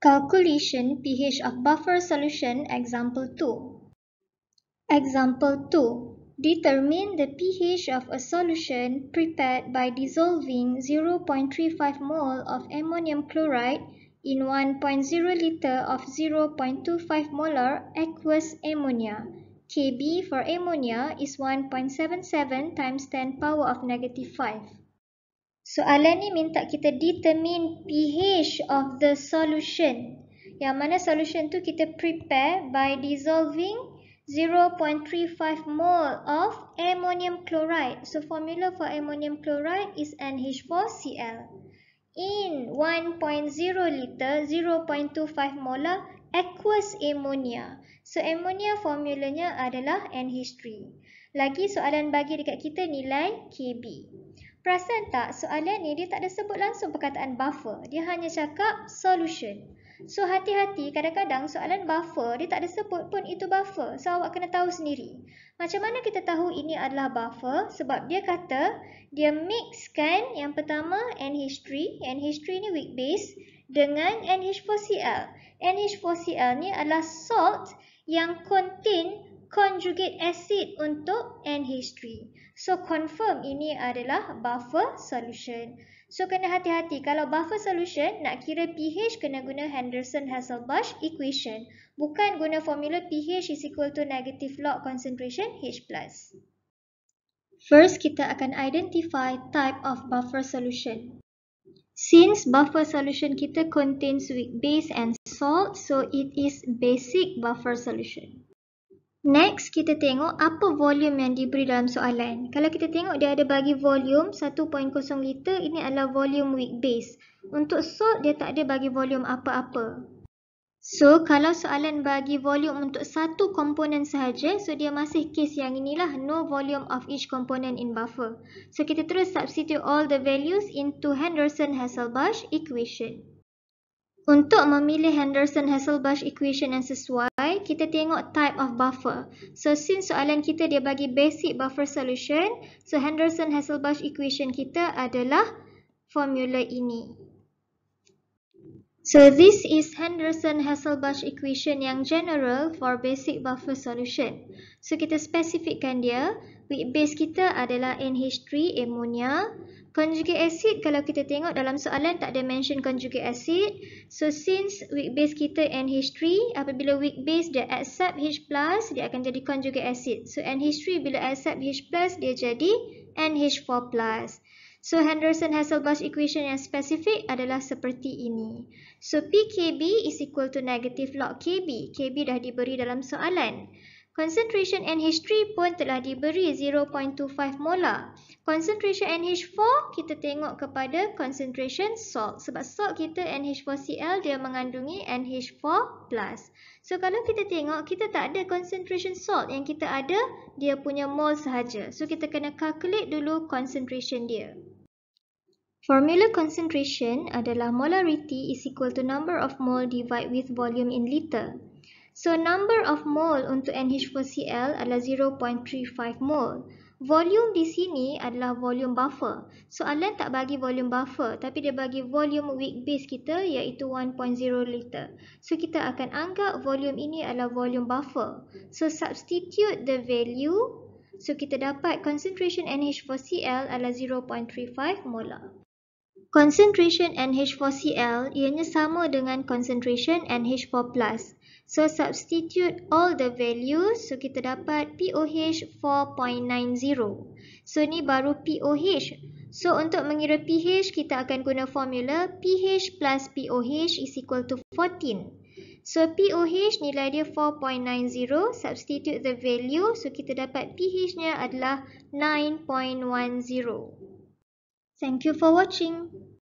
Calculation pH of buffer solution example 2. Example 2. Determine the pH of a solution prepared by dissolving 0.35 mole of ammonium chloride in 1.0 liter of 0.25 molar aqueous ammonia. Kb for ammonia is 1.77 times 10 power of negative 5. Soalan ni minta kita determine pH of the solution. Yang mana solution tu kita prepare by dissolving 0.35 mol of ammonium chloride. So formula for ammonium chloride is NH4Cl. In 1.0 liter, 0.25 molar aqueous ammonia. So ammonia formulanya adalah NH3. Lagi soalan bagi dekat kita nilai KB. Perasan tak soalan ni dia tak ada sebut langsung perkataan buffer. Dia hanya cakap solution. So hati-hati kadang-kadang soalan buffer dia tak ada sebut pun itu buffer. So awak kena tahu sendiri. Macam mana kita tahu ini adalah buffer? Sebab dia kata dia mixkan yang pertama NH3. NH3 ni weak base dengan NH4Cl. NH4Cl ni adalah salt yang contain conjugate acid untuk NH3. So confirm ini adalah buffer solution. So kena hati-hati kalau buffer solution nak kira pH kena guna Henderson-Hasselbalch equation. Bukan guna formula pH is equal to negative log concentration H+. First kita akan identify type of buffer solution. Since buffer solution kita contains weak base and salt, so it is basic buffer solution. Next, kita tengok apa volume yang diberi dalam soalan. Kalau kita tengok dia ada bagi volume 1.0 liter, ini adalah volume weak base. Untuk salt, dia tak ada bagi volume apa-apa. So, kalau soalan bagi volume untuk satu komponen sahaja, so dia masih kes yang inilah, no volume of each component in buffer. So, kita terus substitute all the values into Henderson-Hasselbalch equation. Untuk memilih Henderson-Hasselbalch equation yang sesuai, kita tengok type of buffer. So, since soalan kita dia bagi basic buffer solution, so Henderson-Hasselbalch equation kita adalah formula ini. So, this is Henderson-Hasselbalch equation yang general for basic buffer solution. So, kita spesifikkan dia. Weight base kita adalah NH3 ammonia. Conjugate acid kalau kita tengok dalam soalan tak ada mention conjugate acid. So since weak base kita NH3, apabila weak base dia accept H+, dia akan jadi conjugate acid. So NH3 bila accept H+, dia jadi NH4+. So Henderson-Hasselbalch equation yang spesifik adalah seperti ini. So PKB is equal to negative log KB. KB dah diberi dalam soalan. Concentration NH3 pun telah diberi 0.25 molar. Concentration NH4 kita tengok kepada concentration salt. Sebab salt kita NH4Cl dia mengandungi NH4+. So kalau kita tengok kita tak ada concentration salt yang kita ada dia punya mol sahaja. So kita kena calculate dulu concentration dia. Formula concentration adalah molarity is equal to number of mole divide with volume in liter. So number of mole untuk NH4Cl adalah 0.35 mole. Volume di sini adalah volume buffer. Soalan tak bagi volume buffer tapi dia bagi volume weak base kita iaitu 1.0 liter. So kita akan anggap volume ini adalah volume buffer. So substitute the value. So kita dapat concentration NH4Cl adalah 0.35 molar. Concentration NH4Cl ianya sama dengan concentration NH4+. So, substitute all the values. So, kita dapat POH 4.90. So, ni baru POH. So, untuk mengira pH, kita akan guna formula pH plus POH is equal to 14. So, POH nilai dia 4.90. Substitute the value. So, kita dapat pH-nya adalah 9.10. Thank you for watching.